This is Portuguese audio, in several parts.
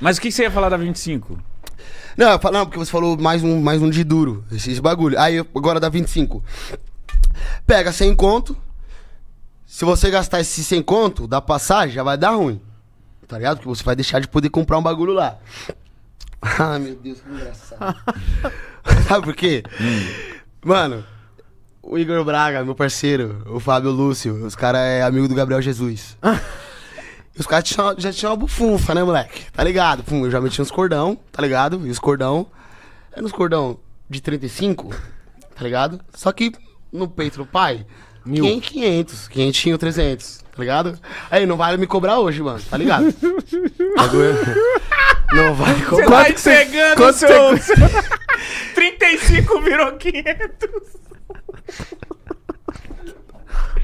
Mas o que você ia falar da 25? Não, eu falo, não, porque você falou mais um, mais um de duro, esse, esse bagulho. Aí agora dá 25. Pega 100 conto. Se você gastar esse 100 conto da passagem, já vai dar ruim. Tá ligado? Porque você vai deixar de poder comprar um bagulho lá. ah, meu Deus, que engraçado. Sabe por quê? Hum. Mano, o Igor Braga, meu parceiro, o Fábio Lúcio, os caras é amigo do Gabriel Jesus. os caras já tinham uma bufunfa, né, moleque? Tá ligado? Pum, eu já meti uns cordão, tá ligado? E os cordão. Era uns cordão de 35, tá ligado? Só que no peito do pai, Mil. 500, 500, 300, tá ligado? Aí, não vale me cobrar hoje, mano, tá ligado? Tá não vale cobrar. Você vai chegando, quanto seu, 35 virou 500.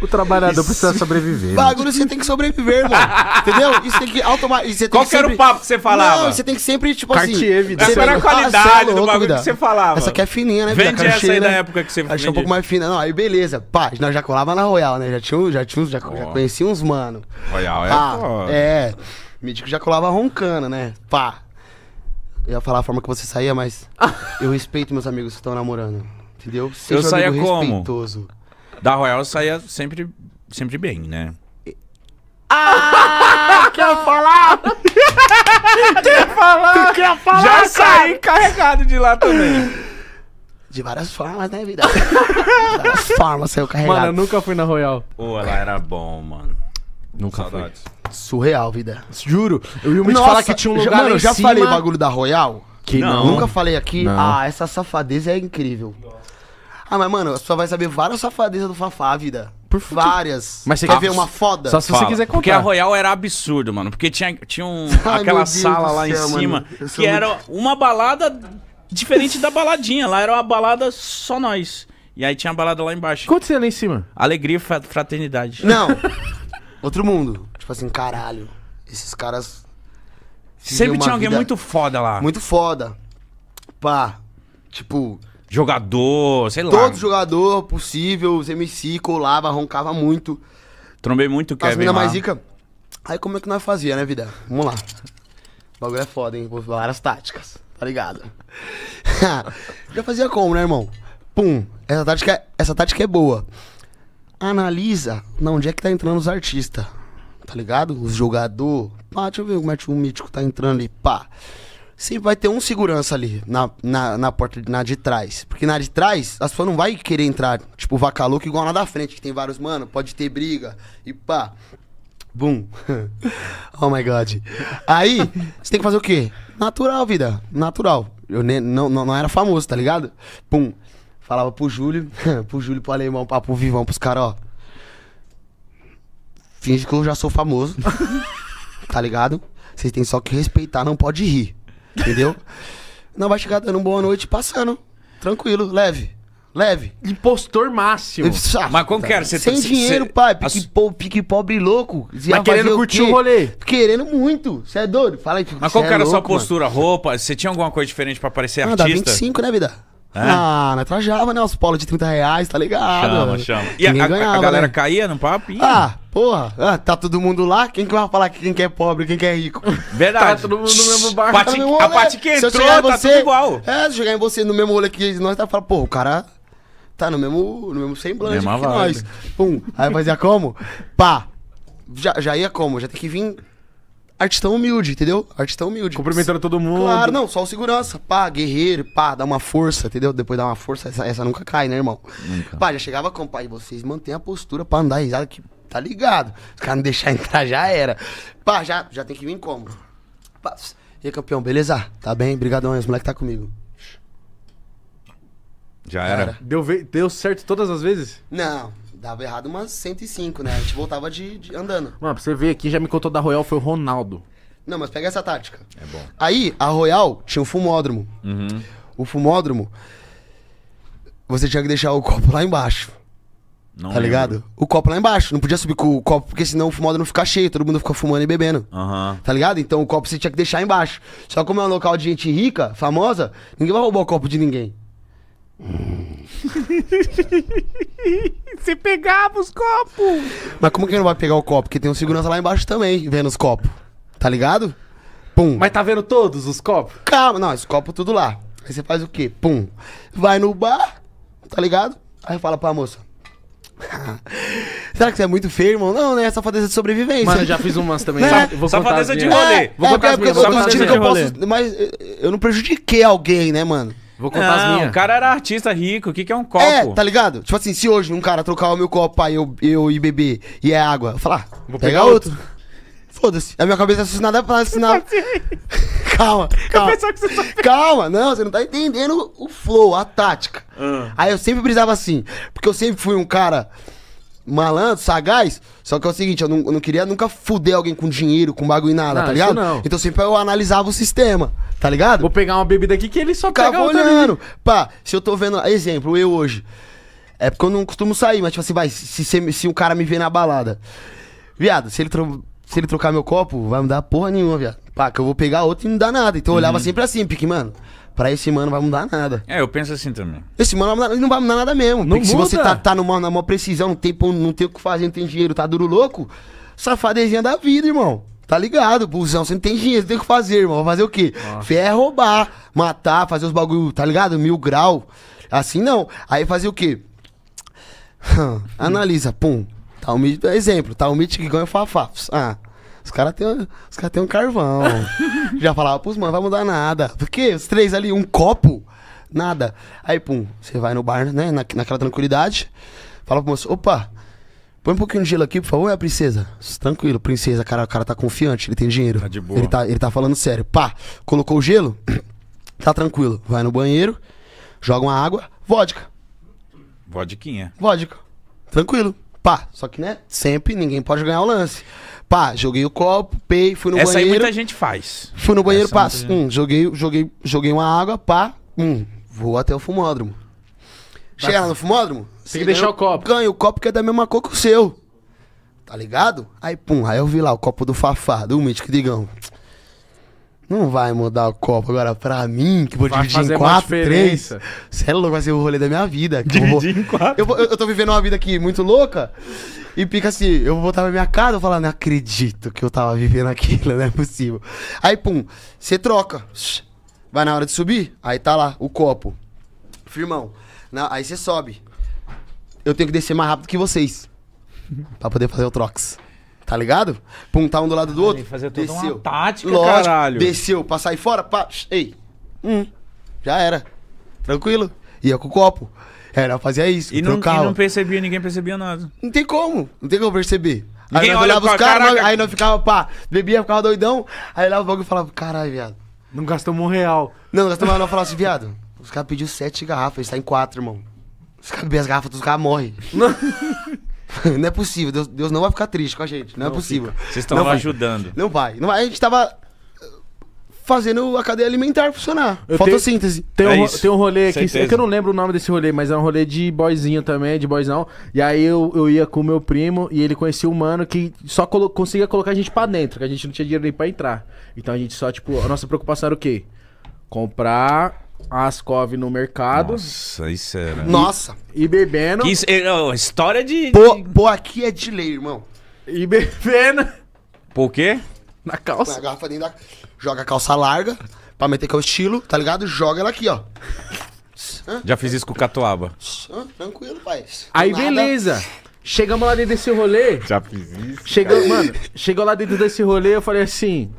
O trabalhador precisa sobreviver. Bagulho né? você tem que sobreviver, mano. Entendeu? Isso tem que automaticamente. Qual que sempre... era o papo que você falava? Não, você tem que sempre, tipo Cartier, assim. Cartier, é Essa era a qualidade ah, é louco, do bagulho vida. que você falava. Essa aqui é fininha, né? Vida? Vende essa aí da né? época que você vendia. Achei é um pouco mais fina. Não, aí beleza. Pá, nós já colava na Royal, né? Já tinha, já, tinha, já, oh. já conhecia uns mano. Royal é ah, foda. É. Mítico já colava roncana, né? Pá. Eu ia falar a forma que você saía, mas eu respeito meus amigos que estão namorando. Entendeu? Seja eu saía como? Respeitoso. Da Royal saía sempre, sempre bem, né? Ah! quer falar? quer falar? Tu quer falar? Já cara? saí carregado de lá também. De várias formas, né, vida? De várias formas saiu carregado. Mano, eu nunca fui na Royal. Pô, ela era bom, mano. Nunca Saudades. fui. Surreal, vida. Juro. Eu ia muito Nossa, falar que tinha um lugar já, Mano, eu já cima... falei o bagulho da Royal? Que não. não. Nunca falei aqui. Não. Ah, essa safadeza é incrível. Nossa. Ah, mas, mano, pessoa vai saber várias safadezas do Fafá, vida. Por várias. Mas você quer ver uma foda? Só se Fala. você quiser contar. Porque a Royal era absurdo, mano. Porque tinha, tinha um, Ai, aquela sala lá céu, em cima que é era uma balada diferente da baladinha. Lá era uma balada só nós. E aí tinha a balada lá embaixo. Quanto você lá em cima? Alegria e fraternidade. Não. Outro mundo. Tipo assim, caralho. Esses caras. Sempre tinha alguém muito foda lá. Muito foda. Pá. Tipo, Jogador, sei lá. Todo jogador possível, os MC, colava, roncava muito. Trombei muito, Kevin. As mina mais Aí como é que nós fazia, né, vida? Vamos lá. O bagulho é foda, hein? Várias táticas, tá ligado? Já fazia como, né, irmão? Pum, essa tática, é, essa tática é boa. Analisa não onde é que tá entrando os artistas, tá ligado? Os jogador. Pá, ah, deixa eu ver como é que o mítico tá entrando ali, pá sempre vai ter um segurança ali na, na, na porta na de trás. Porque na de trás, as pessoas não vai querer entrar, tipo, que igual na da frente, que tem vários, mano, pode ter briga e pá. Bum. oh my god. Aí, você tem que fazer o quê? Natural, vida. Natural. Eu nem, não, não, não era famoso, tá ligado? Pum. Falava pro Júlio, pro Júlio, pro Alemão, pro Vivão, pros caras, ó. Finge que eu já sou famoso. tá ligado? Vocês têm só que respeitar, não pode rir. Entendeu? Não vai chegar dando boa noite passando. Tranquilo, leve. Leve. Impostor máximo. Ah, Mas como tá. que era? Você Sem tá, dinheiro, cê, pai. Pique, as... po, pique pobre louco. Mas querendo curtir o, o, rolê. Querendo muito. Você é doido? Fala aí. Mas qual que era é a sua postura? Mano. Roupa? Você tinha alguma coisa diferente pra parecer artista? Ah, dá 25, né, vida? É? Ah, nós é trajava, né? Os polos de 30 reais, tá ligado? Chama, chama. E a, ganhava, a, galera né? caía no papo? Ah, porra. Ah, tá todo mundo lá? Quem que vai falar que quem que é pobre, quem que é rico? Verdade. tá todo mundo no mesmo barco. Pati, tá a parte que entrou, em tá você, tudo igual. É, se chegar em você no mesmo olho que nós, tá falando, pô, o cara tá no mesmo, no mesmo semblante Mesma que vibe. nós. Pum. Aí fazia como? Pá. Já, já ia como? Já tem que vir artistão humilde, entendeu? Artistão humilde. Cumprimentando todo mundo. Claro, não, só o segurança. Pá, guerreiro, pá, dá uma força, entendeu? Depois dá uma força, essa, essa nunca cai, né, irmão? Nunca. Pá, já chegava com, pai, vocês mantêm a postura pra andar risada, que tá ligado. Os caras não deixar entrar, já era. Pá, já, já tem que vir como? Pá, e aí, campeão, beleza? Tá bem, Obrigadão, aí, os moleques tá comigo. Já era. Já era. Deu, deu certo todas as vezes? Não. Dava errado umas 105, né? A gente voltava de, de andando. Mano, pra você ver aqui, já me contou da Royal, foi o Ronaldo. Não, mas pega essa tática. É bom. Aí, a Royal tinha um fumódromo. Uhum. O fumódromo, você tinha que deixar o copo lá embaixo. Não tá lembro. ligado? O copo lá embaixo. Não podia subir com o copo, porque senão o fumódromo fica cheio, todo mundo fica fumando e bebendo. Uhum. Tá ligado? Então o copo você tinha que deixar embaixo. Só como é um local de gente rica, famosa, ninguém vai roubar o copo de ninguém. Hum. Você pegava os copos. Mas como que ele não vai pegar o copo? Porque tem um segurança lá embaixo também, vendo os copos. Tá ligado? Pum. Mas tá vendo todos os copos? Calma, não, os copos é tudo lá. Aí você faz o quê? Pum. Vai no bar, tá ligado? Aí fala pra moça. Será que você é muito feio, irmão? Não, né? É safadeza de sobrevivência. Mano, eu já fiz umas também. Né? Vou safadeza de rolê. É, vou é, contar as minhas. Safadeza de rolê. Posso, mas eu não prejudiquei alguém, né, mano? Vou contar não, as minhas. O cara era artista rico, o que, que é um copo? É, tá ligado? Tipo assim, se hoje um cara trocar o meu copo aí, eu, eu e beber e é água, eu falar, ah, vou pegar, pegar outro. outro. Foda-se. A minha cabeça é assinada pra assinar. calma, calma. Calma, não, você não tá entendendo o flow, a tática. Ah. Aí eu sempre brisava assim, porque eu sempre fui um cara malandro, sagaz. Só que é o seguinte, eu não, eu não queria nunca fuder alguém com dinheiro, com bagulho e nada, Não, tá ligado? isso não. Então sempre eu analisava o sistema, tá ligado? Vou pegar uma bebida aqui que ele só pega ficava outra ali. olhando. Pá, se eu tô vendo. Exemplo, eu hoje. É porque eu não costumo sair, mas tipo assim, vai, se, se, se um cara me vê na balada. Viado, se ele, tro- se ele trocar meu copo, vai me dar porra nenhuma, viado. Pá, que eu vou pegar outro e não dá nada. Então eu olhava uhum. sempre assim, porque mano. Pra esse mano vai mudar nada. É, eu penso assim também. Esse mano vai mudar, não vai mudar nada mesmo. Não muda. se você tá, tá numa, numa precisão, não tem, não tem o que fazer, não tem dinheiro, tá duro louco, safadezinha da vida, irmão. Tá ligado, busão, você não tem dinheiro, você tem o que fazer, irmão. Vai Fazer o quê? Nossa. Fé é roubar, matar, fazer os bagulho, tá ligado? Mil grau. Assim não. Aí fazer o quê? Analisa, pum. Tá um, exemplo, tá que ganha fafafos. Ah, os caras têm os cara tem um carvão. Já falava pros mano, vai mudar nada. Porque os três ali, um copo, nada. Aí, pum, você vai no bar, né? Na, naquela tranquilidade. Fala pro moço, opa, põe um pouquinho de gelo aqui, por favor, é a princesa. Tranquilo, princesa, cara, o cara tá confiante, ele tem dinheiro. Tá de boa. Ele tá, ele tá falando sério. Pá, colocou o gelo, tá tranquilo. Vai no banheiro, joga uma água, vodka. Vodquinha. Vodka. Tranquilo. Pá, só que, né, sempre ninguém pode ganhar o lance. Pá, joguei o copo, pei, fui no Essa banheiro. Essa aí muita gente faz. Fui no banheiro, Essa é pá, hum, joguei, joguei, joguei uma água, pá, hum, vou até o fumódromo. Chega lá no fumódromo? Tem que deixar o copo. Ganha o copo que é da mesma cor que o seu. Tá ligado? Aí, pum, aí eu vi lá o copo do Fafá, do Mítico Digão. Não vai mudar o copo. Agora, pra mim, que vou vai dividir em quatro, três. Você é louco, vai ser o rolê da minha vida. Dividir vou... em quatro. Eu, eu, tô vivendo uma vida aqui muito louca. E fica assim, eu vou voltar pra minha casa eu vou falar, não acredito que eu tava vivendo aquilo, não é possível. Aí, pum, você troca. Vai na hora de subir, aí tá lá o copo. Firmão. Na... aí você sobe. Eu tenho que descer mais rápido que vocês. pra poder fazer o trox. Tá ligado? Puntar tá um do lado do outro. Fazer tudo toda desceu. uma tática, Lógico, caralho. Desceu pra sair fora, pá. Ei. Hum. Já era. Tranquilo. Ia com o copo. Era, fazia isso. E não, e não percebia, ninguém percebia nada. Não tem como. Não tem como perceber. Ninguém aí nós olhava os caras, aí nós ficava, pá, bebia, ficava doidão. Aí lá o bagulho falava, caralho, viado. Não gastamos um real. Não, gastou gastamos um real. Falava assim, viado, os caras pediu sete garrafas, está em quatro, irmão. Os caras bebem as garrafas, os caras morrem. não é possível, Deus, Deus não vai ficar triste com a gente. Não, é não é possível. Fica. Vocês estão ajudando. Não vai, não vai. A gente tava uh, fazendo a cadeia alimentar funcionar. Eu Fotossíntese. Tem, tem, é um, tem um rolê aqui, Certeza. É que eu não lembro o nome desse rolê, mas é um rolê de boyzinho também, de boyzão. E aí eu, eu ia com o meu primo e ele conhecia um mano que só colo conseguia colocar a gente pra dentro, que a gente não tinha dinheiro nem pra entrar. Então a gente só, tipo, a nossa preocupação era o quê? Comprar Ascov no mercado. Nossa, isso era. É, né? Nossa! E bebendo. Que isso, é, ó, história de. Pô, pô, aqui é de lei, irmão. E bebendo. Por quê? Na calça. Põe a garrafa dentro da... Joga a calça larga, pra meter que é o estilo, tá ligado? Joga ela aqui, ó. Já fiz isso com o Catuaba. Tranquilo, pai. Aí, nada. beleza. Chegamos lá dentro desse rolê. Já fiz isso. Chegou, mano, chegou lá dentro desse rolê, eu falei assim.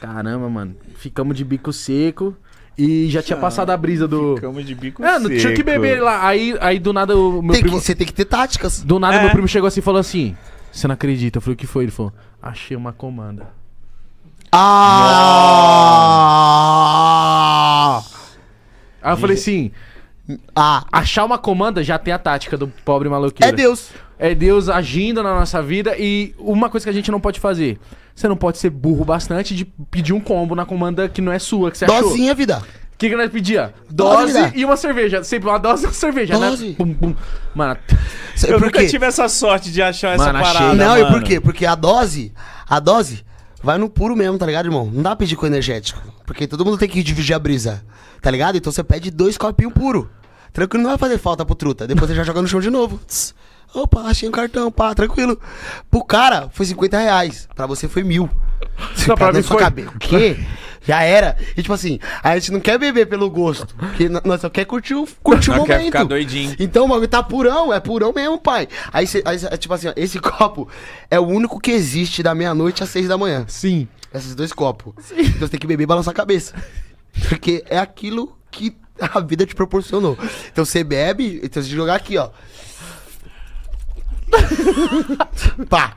Caramba, mano. Ficamos de bico seco. E já tinha passado a brisa do. Ficamos de bico É, não tinha que beber lá. Aí, aí do nada o meu Tem que- primo. Você tem que ter táticas. Do nada É. meu primo chegou assim e falou assim: Você não acredita? Eu falei: O que foi? Ele falou: Achei uma comanda. Ah! Aí eu falei assim: Ah! Achar uma comanda já tem a tática do pobre maluquinho É Deus. É Deus agindo na nossa vida e uma coisa que a gente não pode fazer. Você não pode ser burro bastante de pedir um combo na comanda que não é sua, que você achou. Dozinha, vida. O que, que nós pedia? Dose, dose e uma cerveja. Sempre uma dose e uma cerveja. Né? Dose. Né? Bum, Mano, Sei, eu nunca tive essa sorte de achar mano, essa achei. parada. Não, mano. e por quê? Porque a dose, a dose vai no puro mesmo, tá ligado, irmão? Não dá pra pedir com energético. Porque todo mundo tem que dividir a brisa, tá ligado? Então você pede dois copinhos puro. Tranquilo, não vai fazer falta pro truta. Depois ele já joga no chão de novo. Tss. Opa, achei um cartão, pá, tranquilo. Pro cara, foi 50 reais. Pra você foi mil. Você não, pra mim foi... Cabeça. O quê? Já era. E tipo assim, a gente não quer beber pelo gosto. Porque nós só quer curtir o, curtir não o momento. Quer ficar doidinho. Então o bagulho tá purão, é purão mesmo, pai. Aí, cê, aí é, tipo assim, ó, esse copo é o único que existe da meia-noite às seis da manhã. Sim. Esses dois copos. Sim. Então você tem que beber e balançar a cabeça. Porque é aquilo que a vida te proporcionou. Então você bebe, então você jogar aqui, ó. Pá.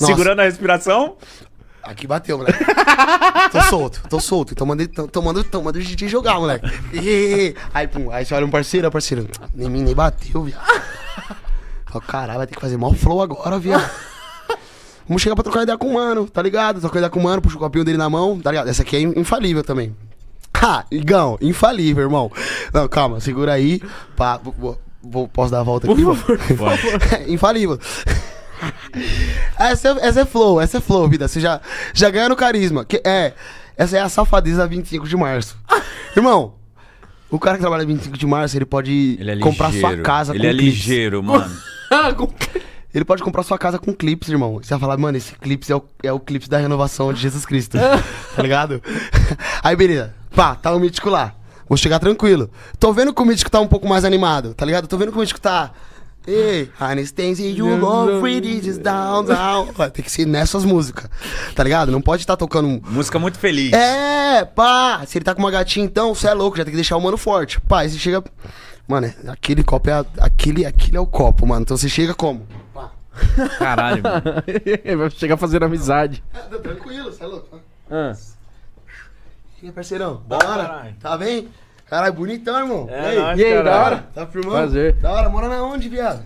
Nossa. Segurando a respiração. Aqui bateu, moleque. tô solto, tô solto. Tô mandando, tô, mandando, tô mandando o jogar, moleque. E, aí, pum, aí você olha um parceiro, parceiro. Nem nem bateu, viado. Fala, caralho, vai ter que fazer mal flow agora, viado. Vamos chegar pra trocar ideia com o mano, tá ligado? Trocar ideia com o mano, puxa o copinho dele na mão, tá ligado? Essa aqui é infalível também. Ha, Igão, infalível, irmão. Não, calma, segura aí. posso dar a volta aqui? Por favor, por favor. infalível. essa, é, essa é flow, essa é flow, vida. Você já, já ganha no carisma. Que, é, essa é a safadeza 25 de março. irmão, o cara que trabalha 25 de março, ele pode ele é comprar sua casa ele com Ele é clips. ligeiro, mano. ele pode comprar sua casa com clips, irmão. Você vai falar, mano, esse clips é o, é o clips da renovação de Jesus Cristo. tá ligado? Aí, beleza. Pá, tá o mítico lá. Vou chegar tranquilo. Tô vendo que o mítico tá um pouco mais animado, tá ligado? Tô vendo que o mítico tá. Ei, Einstein, you love down, down. Tem que ser nessas músicas, tá ligado? Não pode estar tá tocando. Música muito feliz. É, pá. Se ele tá com uma gatinha, então, você é louco, já tem que deixar o mano forte. Pá, aí você chega. Mano, aquele copo é. Aquele, aquele é o copo, mano. Então você chega como? Pá. Caralho. Vai chegar fazendo amizade. É, tá tranquilo, você é louco. Ah. E aí, é, parceirão? Da hora? Caralho. Tá bem? Caralho, bonitão, irmão. É, e aí, nós, e aí da hora? Tá firmando? Prazer. Da hora, mora na onde, viado?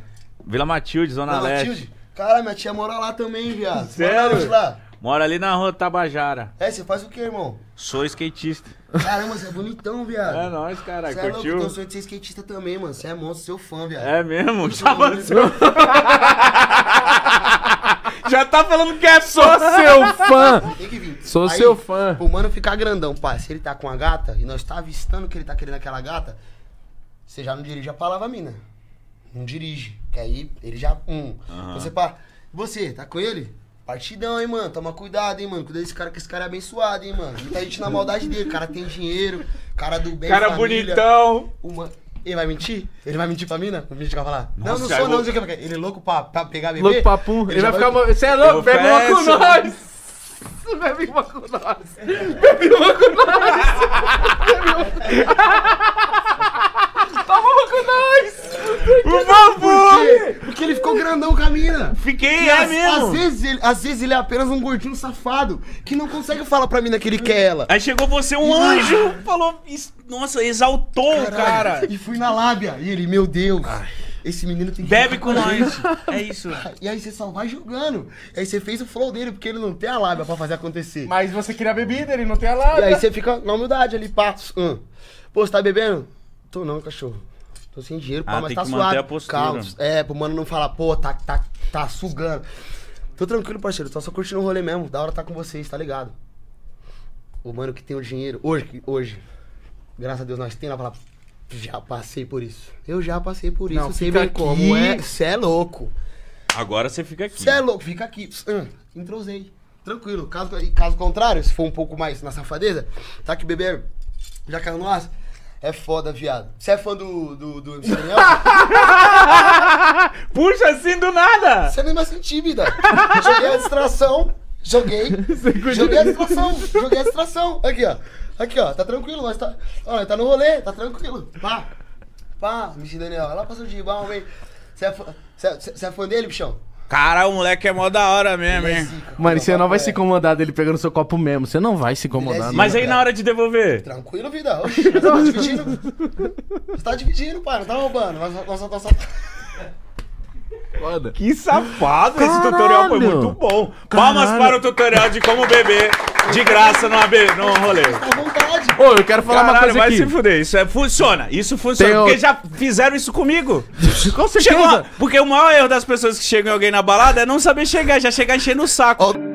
Vila Matilde, Zona Vila Leste. Matilde? Caralho, minha tia mora lá também, viado. Sério? Mora lá. Mora ali na rua Tabajara. É, você faz o que, irmão? Sou skatista. Caramba, você é bonitão, viado. É nóis, caralho. Você é louco, então sonho de ser skatista também, mano. Você é monstro, seu fã, viado. É mesmo? Chama seu fã. Já tá falando que é só seu fã. Tem que Sou Aí, seu fã. O mano ficar grandão, pai. Se ele tá com a gata e nós tá avistando que ele tá querendo aquela gata, você já não dirige a palavra mina. Não dirige. Que aí ele já. Um. Uhum. Você, pá, você, tá com ele? Partidão, hein, mano. Toma cuidado, hein, mano. Cuida desse cara, que esse cara é abençoado, hein, mano. Muita gente na maldade dele. O cara tem dinheiro, cara do bem, Cara família, bonitão. Uma... Ele vai mentir? Ele vai mentir pra mina? O mentir vai falar. não, não sou, vou... Ele é louco pra, pra pegar bebê? Louco pra pum. Ele, ele vai, vai ficar. Você é louco? Pegou com nós! nós, bebe uma com nós. Bebe uma com nós. tá uma Toma uma com nós. O favor. Porque ele ficou grandão com a mina. Fiquei, E é mesmo. Às vezes, ele, às vezes ele é apenas um gordinho safado que não consegue falar pra mina que ele quer ela. Aí chegou você, um anjo, falou. Nossa, exaltou o cara. E fui na lábia. E ele, meu Deus. Esse menino tem que Bebe com nós. É isso. E aí você só vai jogando. E aí você fez o flow dele, porque ele não tem a lábia pra fazer acontecer. Mas você queria a bebida, ele não tem a lábia. E aí você fica na humildade ali, patos. Hum. Pô, você tá bebendo? Tô não, cachorro. Tô sem dinheiro, pá, ah, mas tá suado. Calma. É, pro mano não falar, pô, tá, tá, tá sugando. Tô tranquilo, parceiro. Tô só curtindo o rolê mesmo. Da hora tá com vocês, tá ligado? O mano que tem o dinheiro. Hoje, hoje. Graças a Deus, nós temos lá pra já passei por isso. Eu já passei por isso. Não, sei aqui. como é. Você é louco. Agora você fica aqui. Você é louco, fica aqui. Hum, entrosei. Tranquilo. Caso, caso contrário, se for um pouco mais na safadeza, tá que beber já caiu no aço. É foda, viado. Você é fã do, do, do MC Daniel? Puxa assim do nada! Você é mesmo assim tímida. Joguei a distração. Joguei. Joguei a distração. Joguei a distração. Aqui, ó. Aqui, ó, tá tranquilo, nós tá. Ó, tá no rolê, tá tranquilo. Pá! Pá, Michi Daniel. Ela passou de bala, vem. Você é, fã... É, é, fã dele, bichão? Cara, o moleque é mó da hora mesmo, é hein? É zico, Mano, você não vai é. se incomodar dele pegando seu copo mesmo. Você não vai se é incomodar. É Mas aí cara. na hora de devolver. Tranquilo, vida. Oxi, você tá dividindo. Você tá dividindo, pai. Não tá roubando. Nós, nós, nós, Foda. Que safado! Caralho. Esse tutorial foi muito bom. Caralho. Palmas para o tutorial de como beber de graça no, AB, no rolê. À vontade. Ô, eu quero falar Caralho, uma coisa vai aqui. vai se fuder. Isso é, funciona. Isso funciona. Tem porque o... já fizeram isso comigo. Com certeza. Chegou, porque o maior erro das pessoas que chegam em alguém na balada é não saber chegar. Já chegar enchendo o saco. Oh.